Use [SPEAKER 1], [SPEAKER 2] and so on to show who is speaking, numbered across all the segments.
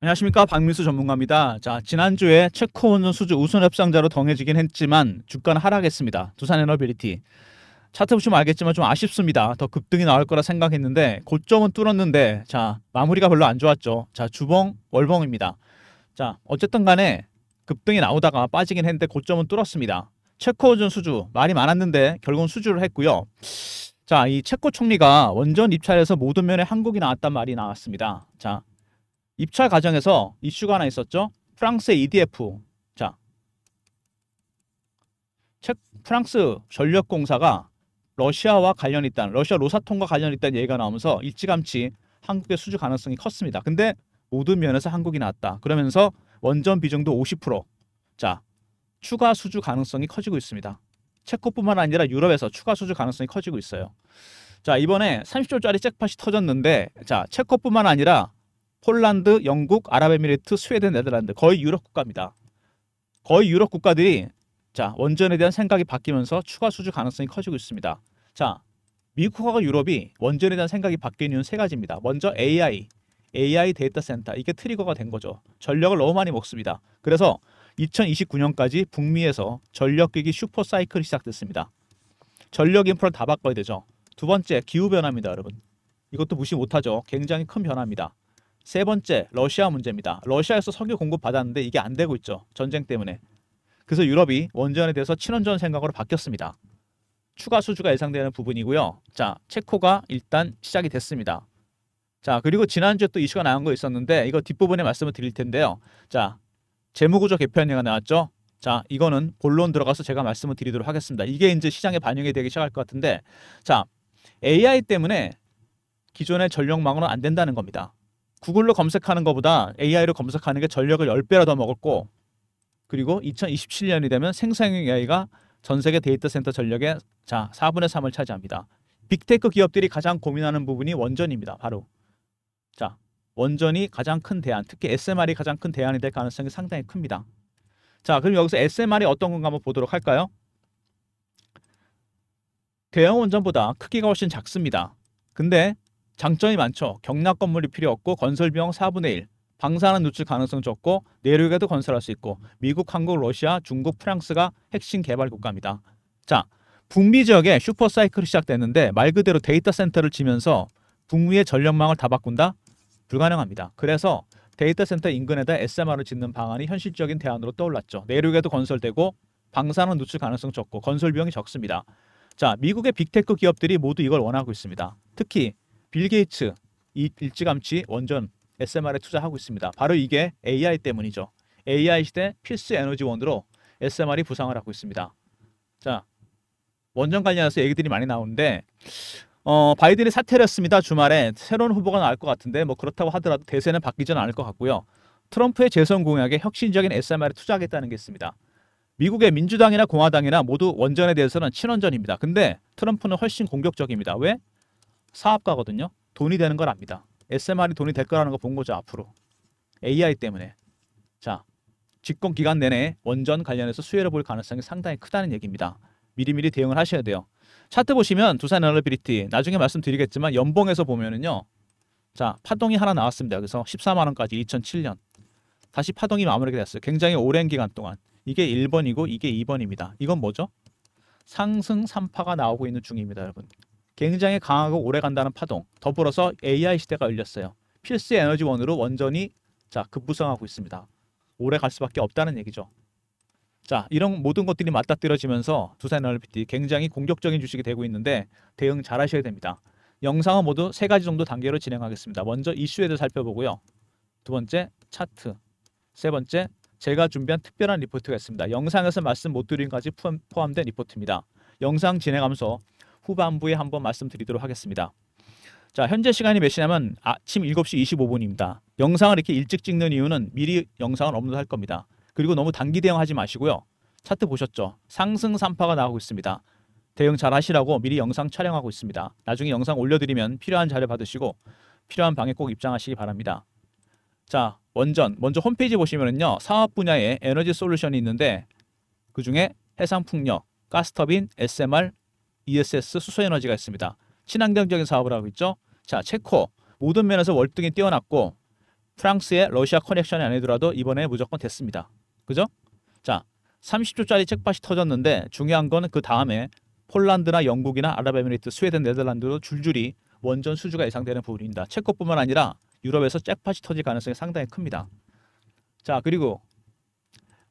[SPEAKER 1] 안녕하십니까 박민수 전문가입니다. 자 지난주에 체코원 수주 우선 협상자로 정해지긴 했지만 주가는 하락했습니다. 두산에너빌리티 차트 보시면 알겠지만 좀 아쉽습니다. 더 급등이 나올 거라 생각했는데 고점은 뚫었는데 자 마무리가 별로 안 좋았죠. 자 주봉 월봉입니다. 자 어쨌든 간에 급등이 나오다가 빠지긴 했는데 고점은 뚫었습니다. 체코원 수주 말이 많았는데 결국은 수주를 했고요. 자 이 체코 총리가 원전 입찰에서 모든 면에 한국이 나왔단 말이 나왔습니다. 자 입찰 과정에서 이슈가 하나 있었죠. 프랑스의 EDF. 자, 프랑스 전력공사가 러시아와 관련 있다는 러시아 로사통과 관련 있다는 얘기가 나오면서 일찌감치 한국의 수주 가능성이 컸습니다. 근데 모든 면에서 한국이 나왔다. 그러면서 원전 비중도 50%. 자, 추가 수주 가능성이 커지고 있습니다. 체코뿐만 아니라 유럽에서 추가 수주 가능성이 커지고 있어요. 자, 이번에 30조짜리 잭팟이 터졌는데 자, 체코뿐만 아니라 폴란드, 영국, 아랍에미리트, 스웨덴, 네덜란드 거의 유럽 국가입니다. 거의 유럽 국가들이 자 원전에 대한 생각이 바뀌면서 추가 수주 가능성이 커지고 있습니다. 자 미국과 유럽이 원전에 대한 생각이 바뀐 이유는 세 가지입니다. 먼저 AI, AI 데이터 센터 이게 트리거가 된 거죠. 전력을 너무 많이 먹습니다. 그래서 2029년까지 북미에서 전력기기 슈퍼 사이클이 시작됐습니다. 전력 인프라 다 바꿔야 되죠. 두 번째 기후 변화입니다, 여러분. 이것도 무시 못하죠. 굉장히 큰 변화입니다. 세 번째 러시아 문제입니다. 러시아에서 석유 공급 받았는데 이게 안 되고 있죠. 전쟁 때문에. 그래서 유럽이 원전에 대해서 친원전 생각으로 바뀌었습니다. 추가 수주가 예상되는 부분이고요. 자, 체코가 일단 시작이 됐습니다. 자, 그리고 지난주에 또 이슈가 나온 거 있었는데 이거 뒷부분에 말씀을 드릴 텐데요. 자, 재무구조 개편 이가 나왔죠. 자, 이거는 본론 들어가서 제가 말씀을 드리도록 하겠습니다. 이게 이제 시장에 반영이 되기 시작할 것 같은데, 자, AI 때문에 기존의 전력망으로안 된다는 겁니다. 구글로 검색하는 것보다 AI로 검색하는 게 전력을 10배라 더 먹었고 그리고 2027년이 되면 생성형 AI가 전 세계 데이터 센터 전력의 자 4분의 3을 차지합니다. 빅테크 기업들이 가장 고민하는 부분이 원전입니다. 바로 자 원전이 가장 큰 대안, 특히 SMR이 가장 큰 대안이 될 가능성이 상당히 큽니다. 자 그럼 여기서 SMR이 어떤 건가 한번 보도록 할까요? 대형 원전보다 크기가 훨씬 작습니다. 근데 장점이 많죠. 경락 건물이 필요 없고 건설 비용 4분의 1, 방사능 누출 가능성 적고 내륙에도 건설할 수 있고 미국, 한국, 러시아, 중국, 프랑스가 핵심 개발 국가입니다. 자, 북미 지역에 슈퍼 사이클이 시작됐는데 말 그대로 데이터 센터를 지면서 북미의 전력망을 다 바꾼다? 불가능합니다. 그래서 데이터 센터 인근에다 SMR을 짓는 방안이 현실적인 대안으로 떠올랐죠. 내륙에도 건설되고 방사능 누출 가능성 적고 건설 비용이 적습니다. 자, 미국의 빅테크 기업들이 모두 이걸 원하고 있습니다. 특히 빌 게이츠 일찌감치 원전 SMR에 투자하고 있습니다. 바로 이게 AI 때문이죠. AI 시대 필수 에너지원으로 SMR이 부상을 하고 있습니다. 자, 원전 관련해서 얘기들이 많이 나오는데 어, 바이든이 사퇴했습니다. 를 주말에 새로운 후보가 나올 것 같은데 뭐 그렇다고 하더라도 대세는 바뀌지는 않을 것 같고요. 트럼프의 재선 공약에 혁신적인 SMR에 투자하겠다는 게 있습니다. 미국의 민주당이나 공화당이나 모두 원전에 대해서는 친원전입니다. 근데 트럼프는 훨씬 공격적입니다. 왜? 사업가거든요. 돈이 되는 걸 압니다. SMR이 돈이 될 거라는 거 본 거죠 앞으로. AI 때문에. 자, 직권 기간 내내 원전 관련해서 수혜를 볼 가능성이 상당히 크다는 얘기입니다. 미리미리 대응을 하셔야 돼요. 차트 보시면 두산 에너비리티 나중에 말씀드리겠지만 연봉에서 보면은요. 자, 파동이 하나 나왔습니다. 그래서 14만 원까지 2007년. 다시 파동이 마무리가 됐어요. 굉장히 오랜 기간 동안. 이게 1번이고 이게 2번입니다. 이건 뭐죠? 상승 3파가 나오고 있는 중입니다, 여러분. 굉장히 강하고 오래 간다는 파동, 더불어서 AI 시대가 열렸어요. 필수 에너지원으로 원전이자 급부상하고 있습니다. 오래 갈 수밖에 없다는 얘기죠. 자 이런 모든 것들이 맞닥뜨려지면서 두산 에너비티 굉장히 공격적인 주식이 되고 있는데 대응 잘 하셔야 됩니다. 영상은 모두 세 가지 정도 단계로 진행하겠습니다. 먼저 이슈에 대해 살펴보고요. 두 번째 차트, 세 번째 제가 준비한 특별한 리포트가 있습니다. 영상에서 말씀 못 드린 까지 포함된 리포트입니다. 영상 진행하면서 후반부에 한번 말씀드리도록 하겠습니다. 자, 현재 시간이 몇 시냐면 아침 7시 25분입니다. 영상을 이렇게 일찍 찍는 이유는 미리 영상을 업로드할 겁니다. 그리고 너무 단기 대응하지 마시고요. 차트 보셨죠? 상승 3파가 나오고 있습니다. 대응 잘 하시라고 미리 영상 촬영하고 있습니다. 나중에 영상 올려드리면 필요한 자료 받으시고 필요한 방에 꼭 입장하시기 바랍니다. 자, 원전 먼저 홈페이지 보시면은요. 사업 분야에 에너지 솔루션이 있는데 그 중에 해상풍력, 가스터빈, SMR, ESS 수소에너지가 있습니다. 친환경적인 사업을 하고 있죠. 자, 체코 모든 면에서 월등히 뛰어났고 프랑스의 러시아 커넥션이 아니더라도 이번에 무조건 됐습니다. 그죠? 자, 30조짜리 책밭이 터졌는데 중요한 건 그 다음에 폴란드나 영국이나 아랍에미리트, 스웨덴, 네덜란드로 줄줄이 원전 수주가 예상되는 부분입니다. 체코뿐만 아니라 유럽에서 책팟이 터질 가능성이 상당히 큽니다. 자 그리고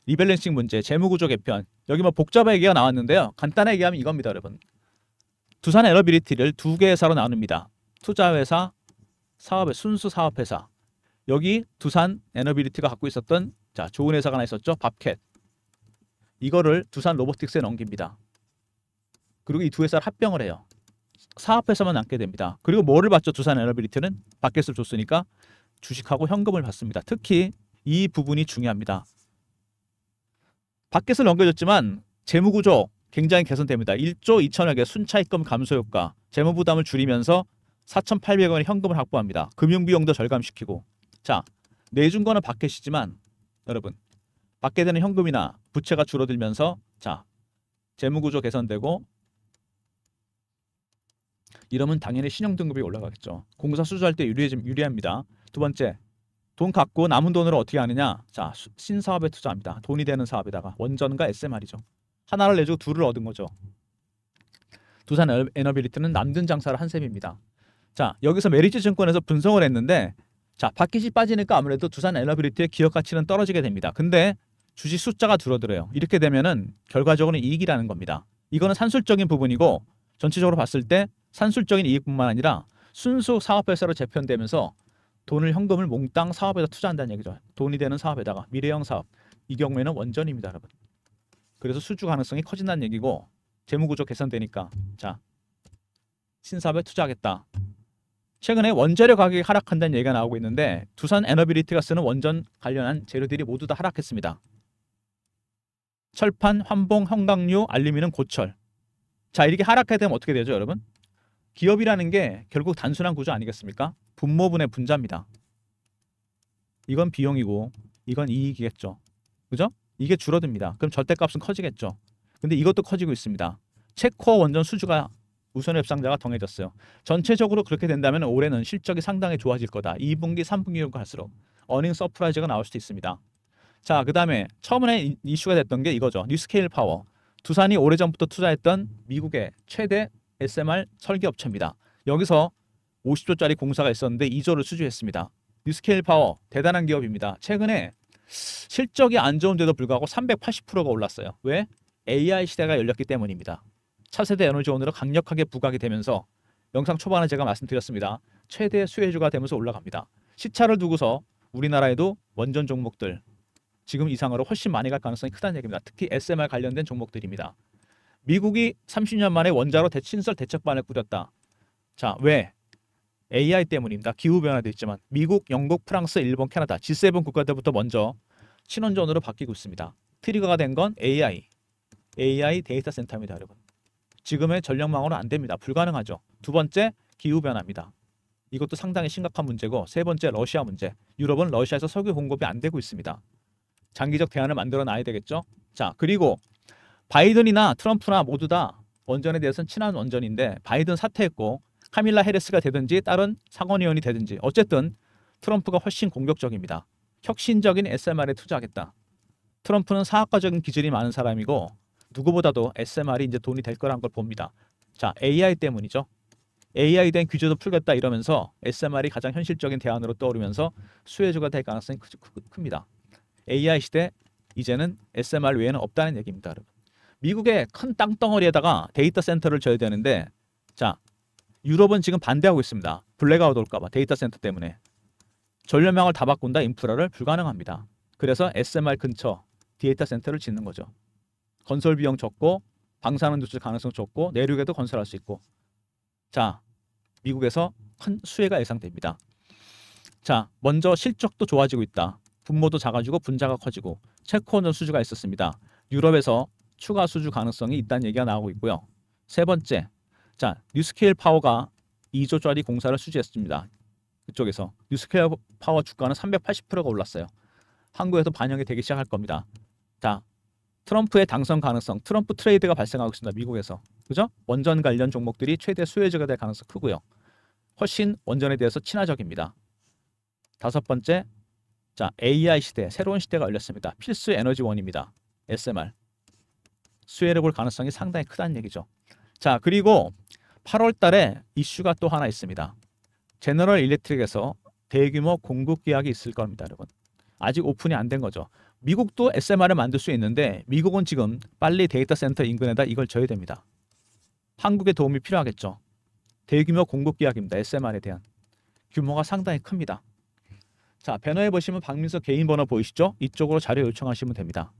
[SPEAKER 1] 리밸런싱 문제, 재무구조 개편 여기 뭐 복잡한 얘기가 나왔는데요. 간단하게 얘기하면 이겁니다 여러분. 두산 에너비리티를 두개의 회사로 나눕니다. 투자회사, 사업의 순수 사업회사. 여기 두산 에너비리티가 갖고 있었던 자 좋은 회사가 하나 있었죠. 밥캣. 이거를 두산 로보틱스에 넘깁니다. 그리고 이 두 회사를 합병을 해요. 사업회사만 남게 됩니다. 그리고 뭐를 받죠? 두산 에너비리티는 바켓을 줬으니까 주식하고 현금을 받습니다. 특히 이 부분이 중요합니다. 바켓을 넘겨줬지만 재무구조, 굉장히 개선됩니다. 1조 2천억의 순차입금 감소 효과, 재무 부담을 줄이면서 4,800억 원의 현금을 확보합니다. 금융 비용도 절감시키고. 자, 내준거는 받겠시지만 여러분, 받게 되는 현금이나 부채가 줄어들면서 자, 재무 구조 개선되고 이러면 당연히 신용 등급이 올라가겠죠. 공사 수주할 때 유리해 유리합니다. 두 번째, 돈 갖고 남은 돈으로 어떻게 하느냐? 자, 신사업에 투자합니다. 돈이 되는 사업에다가 원전과 SMR이죠. 하나를 내주고 둘을 얻은 거죠. 두산 에너빌리티는 남든 장사를 한 셈입니다. 자 여기서 메리츠 증권에서 분석을 했는데 자바퀴이 빠지니까 아무래도 두산 에너빌리티의 기업 가치는 떨어지게 됩니다. 근데 주식 숫자가 줄어들어요. 이렇게 되면은 결과적으로는 이익이라는 겁니다. 이거는 산술적인 부분이고 전체적으로 봤을 때 산술적인 이익뿐만 아니라 순수 사업회사로 재편되면서 돈을 현금을 몽땅 사업에다 투자한다는 얘기죠. 돈이 되는 사업에다가 미래형 사업 이 경우에는 원전입니다, 여러분. 그래서 수주 가능성이 커진다는 얘기고 재무구조 개선되니까 자 신사업에 투자하겠다. 최근에 원재료 가격이 하락한다는 얘기가 나오고 있는데 두산 에너비리티가 쓰는 원전 관련한 재료들이 모두 다 하락했습니다. 철판, 환봉, 형광류, 알루미늄, 고철. 자 이렇게 하락하게 되면 어떻게 되죠 여러분? 기업이라는 게 결국 단순한 구조 아니겠습니까? 분모분의 분자입니다. 이건 비용이고 이건 이익이겠죠. 그죠? 이게 줄어듭니다. 그럼 절대값은 커지겠죠. 근데 이것도 커지고 있습니다. 체코 원전 수주가 우선 협상자가 정해졌어요. 전체적으로 그렇게 된다면 올해는 실적이 상당히 좋아질 거다. 2분기, 3분기로 갈수록 어닝 서프라이즈가 나올 수도 있습니다. 자, 그 다음에 처음에 이슈가 됐던 게 이거죠. 뉴스케일 파워. 두산이 오래전부터 투자했던 미국의 최대 SMR 설계업체입니다. 여기서 50조짜리 공사가 있었는데 2조를 수주했습니다. 뉴스케일 파워, 대단한 기업입니다. 최근에 실적이 안 좋은데도 불구하고 380%가 올랐어요. 왜? AI 시대가 열렸기 때문입니다. 차세대 에너지원으로 강력하게 부각이 되면서 영상 초반에 제가 말씀드렸습니다. 최대 수혜주가 되면서 올라갑니다. 시차를 두고서 우리나라에도 원전 종목들 지금 이상으로 훨씬 많이 갈 가능성이 크다는 얘기입니다. 특히 SMR 관련된 종목들입니다. 미국이 30년 만에 원자로 대친설 대책반을 꾸렸다. 자, 왜? AI 때문입니다. 기후변화도 있지만 미국, 영국, 프랑스, 일본, 캐나다 G7 국가들부터 먼저 친원전으로 바뀌고 있습니다. 트리거가 된 건 AI, AI 데이터 센터입니다. 여러분. 지금의 전력망으로 는안 됩니다. 불가능하죠. 두 번째, 기후변화입니다. 이것도 상당히 심각한 문제고 세 번째, 러시아 문제. 유럽은 러시아에서 석유 공급이 안 되고 있습니다. 장기적 대안을 만들어 놔야 되겠죠. 자, 그리고 바이든이나 트럼프나 모두 다 원전에 대해서는 친한 원전인데 바이든 사퇴했고 카밀라 헤레스가 되든지 다른 상원의원이 되든지 어쨌든 트럼프가 훨씬 공격적입니다. 혁신적인 SMR에 투자하겠다. 트럼프는 사학과적인 기질이 많은 사람이고 누구보다도 SMR이 이제 돈이 될 거란 걸 봅니다. 자, AI 때문이죠. AI 된 규제도 풀겠다 이러면서 SMR이 가장 현실적인 대안으로 떠오르면서 수혜주가 될 가능성이 크, 크, 큽니다. AI 시대 이제는 SMR 외에는 없다는 얘기입니다. 여러분. 미국의 큰 땅덩어리에다가 데이터 센터를 줘야 되는데 자 유럽은 지금 반대하고 있습니다. 블랙아웃 올까봐 데이터 센터 때문에 전력망을 다 바꾼다 인프라를 불가능합니다. 그래서 SMR 근처 데이터 센터를 짓는 거죠. 건설 비용 적고 방사능 누출 가능성 적고 내륙에도 건설할 수 있고 자 미국에서 큰 수혜가 예상됩니다. 자 먼저 실적도 좋아지고 있다. 분모도 작아지고 분자가 커지고 체코는 수주가 있었습니다. 유럽에서 추가 수주 가능성이 있다는 얘기가 나오고 있고요. 세 번째 자, 뉴스케일 파워가 2조짜리 공사를 수주했습니다. 그쪽에서 뉴스케일 파워 주가는 380%가 올랐어요. 한국에서 반영이 되기 시작할 겁니다. 자, 트럼프의 당선 가능성, 트럼프 트레이드가 발생하고 있습니다. 미국에서. 그죠? 원전 관련 종목들이 최대 수혜자가될 가능성 이 크고요. 훨씬 원전에 대해서 친화적입니다. 다섯 번째, 자 AI 시대, 새로운 시대가 열렸습니다. 필수 에너지원입니다. SMR. 수혜를 볼 가능성이 상당히 크다는 얘기죠. 자 그리고 8월 달에 이슈가 또 하나 있습니다. 제너럴 일렉트릭에서 대규모 공급 계약이 있을 겁니다. 여러분. 아직 오픈이 안 된 거죠. 미국도 SMR을 만들 수 있는데 미국은 지금 빨리 데이터 센터 인근에다 이걸 줘야 됩니다. 한국의 도움이 필요하겠죠. 대규모 공급 계약입니다. SMR에 대한. 규모가 상당히 큽니다. 자, 배너에 보시면 박민석 개인 번호 보이시죠? 이쪽으로 자료 요청하시면 됩니다.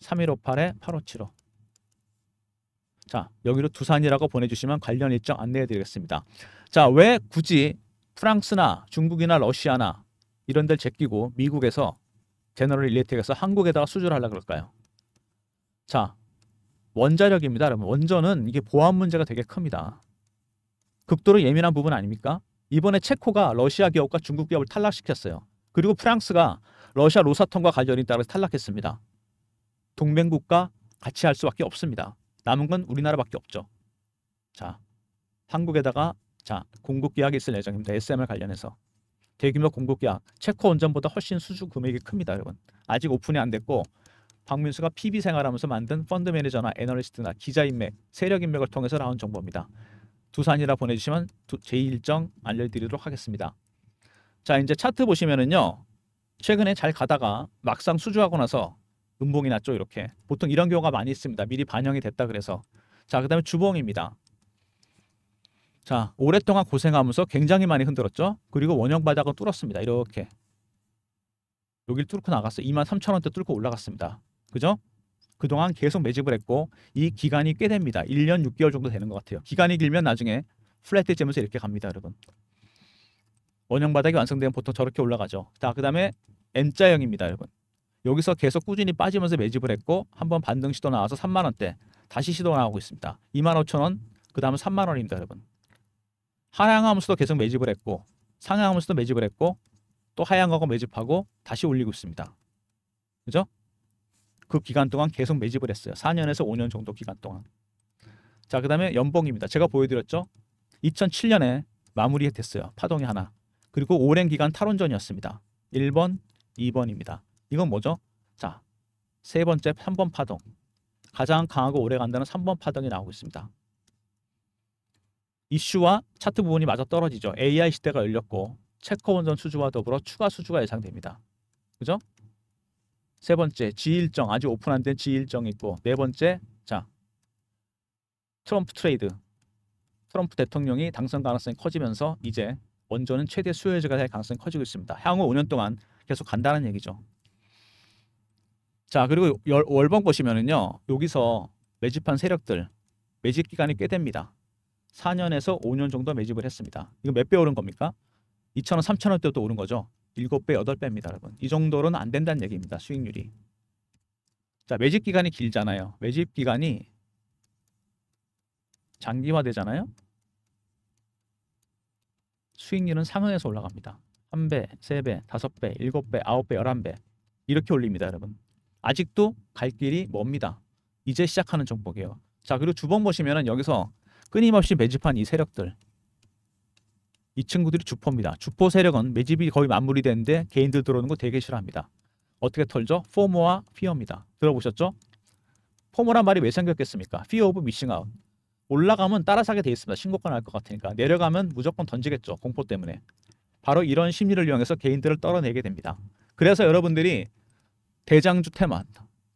[SPEAKER 1] 3158-8575자 여기로 두산이라고 보내주시면 관련 일정 안내해 드리겠습니다. 자 왜 굳이 프랑스나 중국이나 러시아나 이런 데를 제끼고 미국에서 제너럴 일리텍에서 한국에다가 수주를 하려 그럴까요? 자 원자력입니다. 여러분 원전은 이게 보안 문제가 되게 큽니다. 극도로 예민한 부분 아닙니까? 이번에 체코가 러시아 기업과 중국 기업을 탈락시켰어요. 그리고 프랑스가 러시아 로사톰과 관련이 따라서 탈락했습니다. 동맹국과 같이 할 수밖에 없습니다. 남은 건 우리나라밖에 없죠. 자, 한국에다가 자 공급 계약이 있을 예정입니다. SMR 관련해서 대규모 공급 계약 체코 원전보다 훨씬 수주 금액이 큽니다, 여러분. 아직 오픈이 안 됐고 박민수가 PB 생활하면서 만든 펀드 매니저나 애널리스트나 기자 인맥, 세력 인맥을 통해서 나온 정보입니다. 두산이라 보내주시면 제 일정 알려드리도록 하겠습니다. 자 이제 차트 보시면은요 최근에 잘 가다가 막상 수주하고 나서 음봉이 났죠 이렇게 보통 이런 경우가 많이 있습니다 미리 반영이 됐다 그래서 자그 다음에 주봉입니다 자 오랫동안 고생하면서 굉장히 많이 흔들었죠 그리고 원형 바닥은 뚫었습니다 이렇게 여기를 뚫고 나갔어 23,000원대 뚫고 올라갔습니다 그죠? 그동안 계속 매집을 했고 이 기간이 꽤 됩니다 1년 6개월 정도 되는 것 같아요 기간이 길면 나중에 플랫해지면서 이렇게 갑니다 여러분 원형 바닥이 완성되면 보통 저렇게 올라가죠 자그 다음에 N자형입니다 여러분 여기서 계속 꾸준히 빠지면서 매집을 했고 한 번 반등 시도 나와서 3만 원대 다시 시도 나오고 있습니다. 2만 5천 원, 그 다음은 3만 원입니다, 여러분. 하향하면서도 계속 매집을 했고 상향하면서도 매집을 했고 또 하향하고 매집하고 다시 올리고 있습니다. 그죠? 그 기간 동안 계속 매집을 했어요. 4년에서 5년 정도 기간 동안. 자, 그 다음에 연봉입니다. 제가 보여드렸죠? 2007년에 마무리 됐어요. 파동이 하나. 그리고 오랜 기간 탈원전이었습니다. 1번, 2번입니다. 이건 뭐죠? 자, 세 번째 3번 파동. 가장 강하고 오래 간다는 3번 파동이 나오고 있습니다. 이슈와 차트 부분이 맞아 떨어지죠. AI 시대가 열렸고 체커 원전 수주와 더불어 추가 수주가 예상됩니다. 그죠? 세 번째 G일정 아직 오픈 안 된 G일정 있고 네 번째 자 트럼프 트레이드 트럼프 대통령이 당선 가능성이 커지면서 이제 원전은 최대 수요자가 될 가능성이 커지고 있습니다. 향후 5년 동안 계속 간다는 얘기죠. 자 그리고 열, 월봉 보시면은요 여기서 매집한 세력들 매집 기간이 꽤 됩니다. 4년에서 5년 정도 매집을 했습니다. 이거 몇 배 오른 겁니까? 2천원 3천원 때부 오른 거죠. 7배, 8배입니다. 여러분. 이 정도로는 안 된다는 얘기입니다. 수익률이. 자 매집 기간이 길잖아요. 매집 기간이 장기화되잖아요. 수익률은 상응해서 올라갑니다. 1배, 3배, 5배, 7배, 9배, 11배 이렇게 올립니다. 여러분. 아직도 갈 길이 멉니다. 이제 시작하는 정복이에요. 자 그리고 주범 보시면은 여기서 끊임없이 매집한 이 세력들 이 친구들이 주포입니다. 주포 세력은 매집이 거의 마무리 되는데 개인들 들어오는 거 되게 싫어합니다. 어떻게 털죠? 포모와 피어입니다. 들어보셨죠? 포모란 말이 왜 생겼겠습니까? Fear of missing out. 올라가면 따라사게 돼 있습니다. 신고가 날것 같으니까. 내려가면 무조건 던지겠죠. 공포 때문에. 바로 이런 심리를 이용해서 개인들을 떨어내게 됩니다. 그래서 여러분들이 대장주 테마,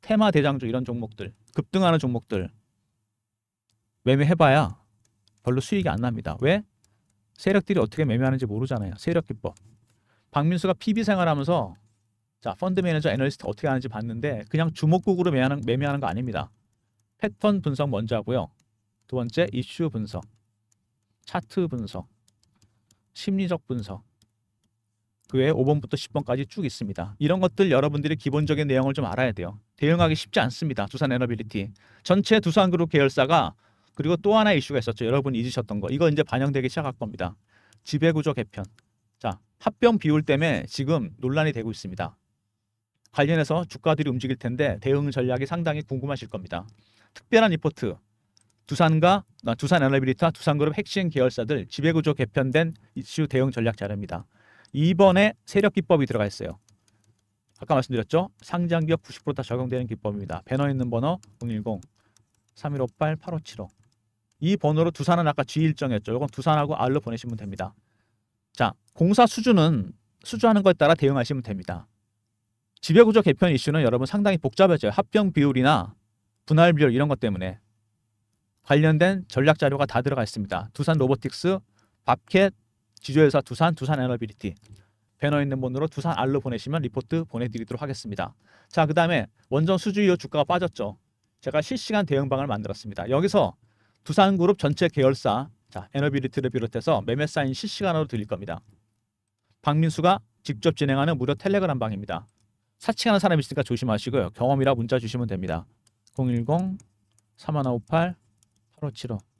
[SPEAKER 1] 테마 대장주 이런 종목들, 급등하는 종목들 매매해봐야 별로 수익이 안 납니다. 왜? 세력들이 어떻게 매매하는지 모르잖아요. 세력 기법. 박민수가 PB 생활하면서 자 펀드 매니저 애널리스트 어떻게 하는지 봤는데 그냥 주목국으로 매매하는, 매매하는 거 아닙니다. 패턴 분석 먼저 하고요. 두 번째 이슈 분석, 차트 분석, 심리적 분석, 그 외에 5번부터 10번까지 쭉 있습니다. 이런 것들 여러분들이 기본적인 내용을 좀 알아야 돼요. 대응하기 쉽지 않습니다. 두산 에너빌리티. 전체 두산 그룹 계열사가 그리고 또 하나 의 이슈가 있었죠. 여러분 잊으셨던 거. 이거 이제 반영되기 시작할 겁니다. 지배구조 개편. 자, 합병 비율 때문에 지금 논란이 되고 있습니다. 관련해서 주가들이 움직일 텐데 대응 전략이 상당히 궁금하실 겁니다. 특별한 리포트. 두산과 아, 두산 에너빌리타, 두산그룹 핵심 계열사들 지배구조 개편된 이슈 대응 전략 자료입니다. 2번에 세력 기법이 들어가 있어요. 아까 말씀드렸죠? 상장 기업 90%다 적용되는 기법입니다. 배너 있는 번호 010 3158 8575. 이 번호로 두산은 아까 g 일정이었죠 이건 두산하고 R로 보내시면 됩니다. 자, 공사 수준은 수주하는 것에 따라 대응하시면 됩니다. 지배구조 개편 이슈는 여러분 상당히 복잡해져요. 합병 비율이나 분할 비율 이런 것 때문에 관련된 전략 자료가 다 들어가 있습니다. 두산 로보틱스, 밥켓 지주회사 두산 두산 에너비리티 배너 있는 번호로 두산 알로 보내시면 리포트 보내드리도록 하겠습니다. 자, 그 다음에 원전 수주 이후 주가가 빠졌죠. 제가 실시간 대응방을 만들었습니다. 여기서 두산그룹 전체 계열사 자, 에너비리티를 비롯해서 매매 사인 실시간으로 드릴 겁니다. 박민수가 직접 진행하는 무료 텔레그램 방입니다. 사칭하는 사람이 있으니까 조심하시고요. 경험이라 문자 주시면 됩니다. 010 3158 8575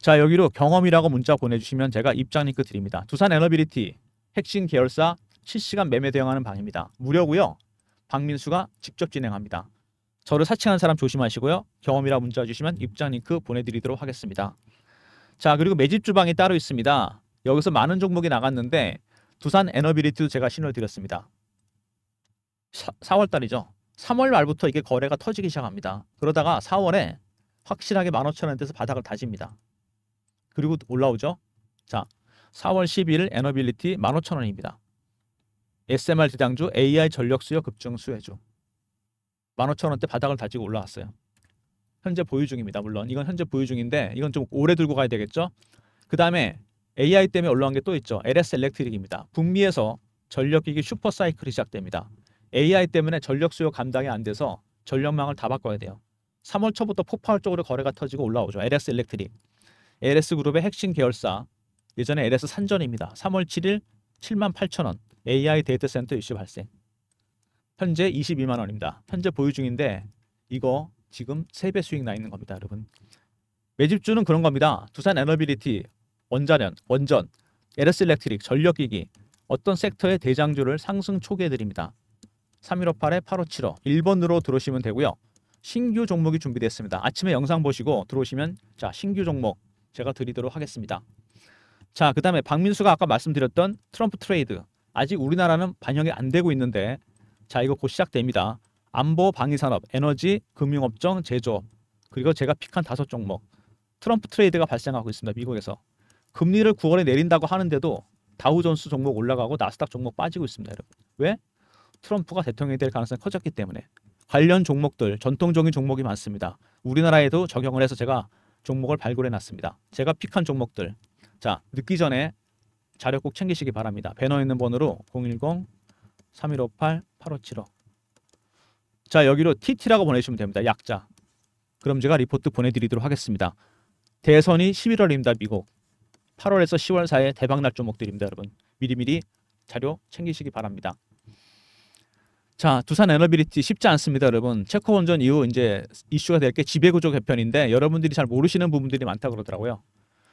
[SPEAKER 1] 자 여기로 경험이라고 문자 보내주시면 제가 입장 링크 드립니다. 두산 에너비리티 핵심 계열사 7시간 매매 대응하는 방입니다. 무료고요. 박민수가 직접 진행합니다. 저를 사칭한 사람 조심하시고요. 경험이라 문자 주시면 입장 링크 보내드리도록 하겠습니다. 자 그리고 매집 주방이 따로 있습니다. 여기서 많은 종목이 나갔는데 두산 에너비리티도 제가 신호를 드렸습니다. 4, 월달이죠 3월 말부터 이게 거래가 터지기 시작합니다. 그러다가 4월에 확실하게 15,000원대에서 바닥을 다집니다. 그리고 올라오죠. 자, 4월 12일 에너빌리티 15,000원입니다. SMR 대장주 AI 전력 수요 급증 수혜주 15,000원대 바닥을 다지고 올라왔어요. 현재 보유 중입니다. 물론 이건 현재 보유 중인데 이건 좀 오래 들고 가야 되겠죠. 그 다음에 AI 때문에 올라온 게 또 있죠. LS 엘렉트릭입니다. 북미에서 전력기기 슈퍼사이클이 시작됩니다. AI 때문에 전력 수요 감당이 안 돼서 전력망을 다 바꿔야 돼요. 3월 초부터 폭발적으로 거래가 터지고 올라오죠. LS 엘렉트릭. LS 그룹의 핵심 계열사 예전에 LS 산전입니다. 3월 7일 7만 8천 원 AI 데이터 센터 이슈 발생 현재 22만 원입니다. 현재 보유 중인데 이거 지금 3배 수익 나 있는 겁니다. 여러분 매집주는 그런 겁니다. 두산 에너비리티, 원자련, 원전, LS 일렉트릭, 전력기기 어떤 섹터의 대장주를 상승 초기해드립니다. 3158에 8575 1번으로 들어오시면 되고요. 신규 종목이 준비됐습니다. 아침에 영상 보시고 들어오시면 자 신규 종목 제가 드리도록 하겠습니다. 자, 그 다음에 박민수가 아까 말씀드렸던 트럼프 트레이드. 아직 우리나라는 반영이 안 되고 있는데, 자, 이거 곧 시작됩니다. 안보, 방위산업, 에너지, 금융업종, 제조업. 그리고 제가 픽한 다섯 종목. 트럼프 트레이드가 발생하고 있습니다. 미국에서. 금리를 9월에 내린다고 하는데도 다우존스 종목 올라가고 나스닥 종목 빠지고 있습니다. 여러분. 왜? 트럼프가 대통령이 될 가능성이 커졌기 때문에. 관련 종목들, 전통적인 종목이 많습니다. 우리나라에도 적용을 해서 제가 종목을 발굴해 놨습니다. 제가 픽한 종목들. 자, 늦기 전에 자료 꼭 챙기시기 바랍니다. 배너 있는 번호로 010-3158-8575. 자, 여기로 TT라고 보내주시면 됩니다. 약자. 그럼 제가 리포트 보내드리도록 하겠습니다. 대선이 11월입니다. 미국. 8월에서 10월 사이에 대박날 종목들입니다. 여러분. 미리미리 자료 챙기시기 바랍니다. 자 두산 에너비리티 쉽지 않습니다 여러분 체코 원전 이후 이제 이슈가 될 게 지배구조 개편인데 여러분들이 잘 모르시는 부분들이 많다 고 그러더라고요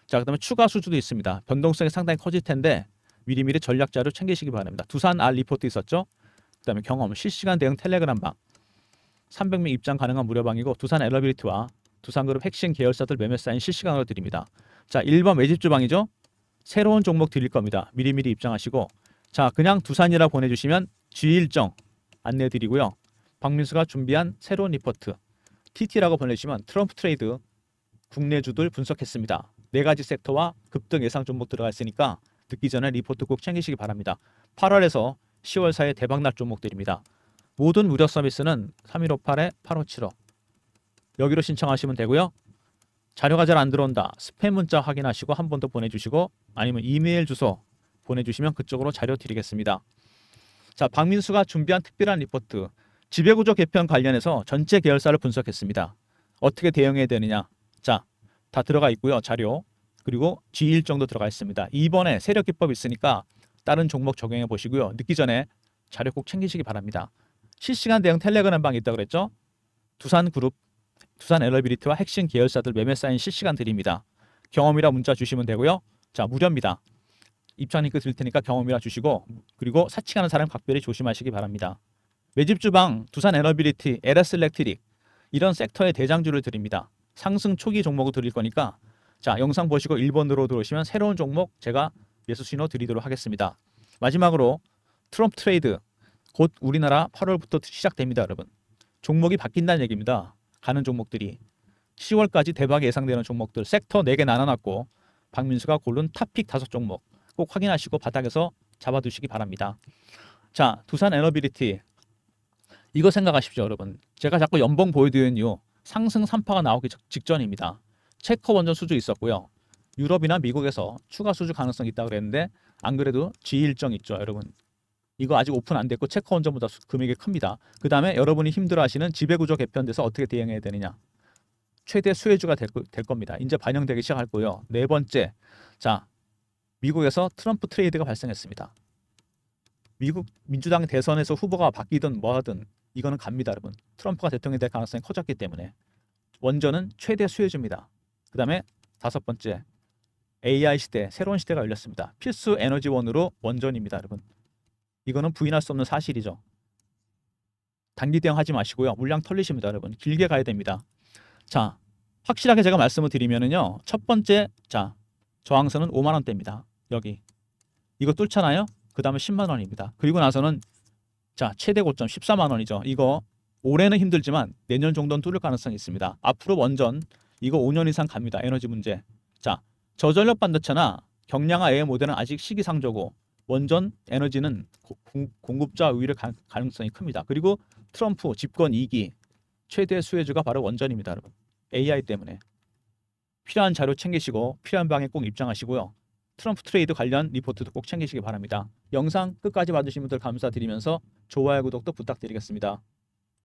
[SPEAKER 1] 자 그다음에 추가 수주도 있습니다 변동성이 상당히 커질 텐데 미리미리 전략 자료 챙기시기 바랍니다 두산 알 리포트 있었죠 그다음에 경험 실시간 대응 텔레그램 방 300명 입장 가능한 무료방이고 두산 에너비리티와 두산그룹 핵심 계열사들 매매 사인 실시간으로 드립니다 자 1번 매집주 방이죠 새로운 종목 드릴 겁니다 미리미리 입장하시고 자 그냥 두산이라 보내주시면 G일정 안내드리고요. 박민수가 준비한 새로운 리포트 TT라고 보내주시면 트럼프 트레이드 국내주들 분석했습니다. 네 가지 섹터와 급등 예상 종목 들어가 있으니까 듣기 전에 리포트 꼭 챙기시기 바랍니다. 8월에서 10월 사이 대박날 종목들입니다. 모든 무료 서비스는 3158-8575 여기로 신청하시면 되고요. 자료가 잘 안 들어온다. 스팸 문자 확인하시고 한 번 더 보내주시고 아니면 이메일 주소 보내주시면 그쪽으로 자료 드리겠습니다. 자, 박민수가 준비한 특별한 리포트 지배구조 개편 관련해서 전체 계열사를 분석했습니다. 어떻게 대응해야 되느냐. 자, 다 들어가 있고요. 자료. 그리고 G1 정도 들어가 있습니다. 이번에 세력 기법 있으니까 다른 종목 적용해 보시고요. 늦기 전에 자료 꼭 챙기시기 바랍니다. 실시간 대응 텔레그램 방이 있다고 그랬죠? 두산 그룹, 두산 에너비리트와 핵심 계열사들 매매 사인 실시간 드립니다. 경험이라 문자 주시면 되고요. 자, 무료입니다. 입찰 링크 드릴 테니까 경험이라 주시고 그리고 사칭하는 사람 각별히 조심하시기 바랍니다. 매집 주방, 두산 에너빌리티, LS 일렉트릭 이런 섹터의 대장주를 드립니다. 상승 초기 종목을 드릴 거니까 자 영상 보시고 1번으로 들어오시면 새로운 종목 제가 예수 신호 드리도록 하겠습니다. 마지막으로 트럼프 트레이드 곧 우리나라 8월부터 시작됩니다 여러분. 종목이 바뀐다는 얘기입니다. 가는 종목들이 10월까지 대박 예상되는 종목들 섹터 4개 나눠놨고 박민수가 고른 탑픽 5종목 꼭 확인하시고 바닥에서 잡아두시기 바랍니다. 자, 두산 에너비리티 이거 생각하십시오, 여러분. 제가 자꾸 연봉 보여드리는 이유 상승 3파가 나오기 직전입니다. 체커 원전 수주 있었고요. 유럽이나 미국에서 추가 수주 가능성이 있다고 그랬는데 안 그래도 G 일정 있죠, 여러분. 이거 아직 오픈 안 됐고 체커 원전보다 금액이 큽니다. 그 다음에 여러분이 힘들어하시는 지배구조 개편돼서 어떻게 대응해야 되느냐. 최대 수혜주가 될, 될 겁니다. 이제 반영되기 시작할 거예요. 네 번째, 자 미국에서 트럼프 트레이드가 발생했습니다. 미국 민주당 대선에서 후보가 바뀌든 뭐하든 이거는 갑니다 여러분. 트럼프가 대통령이 될 가능성이 커졌기 때문에 원전은 최대 수혜주입니다. 그 다음에 다섯 번째 AI 시대 새로운 시대가 열렸습니다. 필수 에너지원으로 원전입니다 여러분. 이거는 부인할 수 없는 사실이죠. 단기 대응하지 마시고요. 물량 털리십니다 여러분. 길게 가야 됩니다. 자 확실하게 제가 말씀을 드리면요첫 번째 자 저항선은 5만원대입니다. 여기 이거 뚫잖아요. 그 다음에 10만 원입니다. 그리고 나서는 자 최대 고점 14만 원이죠. 이거 올해는 힘들지만 내년 정도는 뚫을 가능성이 있습니다. 앞으로 원전 이거 5년 이상 갑니다. 에너지 문제. 자 저전력 반도체나 경량화 AI 모델은 아직 시기상조고 원전 에너지는 고, 공급자 우위를 가, 가능성이 큽니다. 그리고 트럼프 집권 2기 최대 수혜주가 바로 원전입니다. 여러분. AI 때문에 필요한 자료 챙기시고 필요한 방에 꼭 입장하시고요. 트럼프 트레이드 관련 리포트도 꼭 챙기시기 바랍니다. 영상 끝까지 봐주신 분들 감사드리면서 좋아요 구독도 부탁드리겠습니다.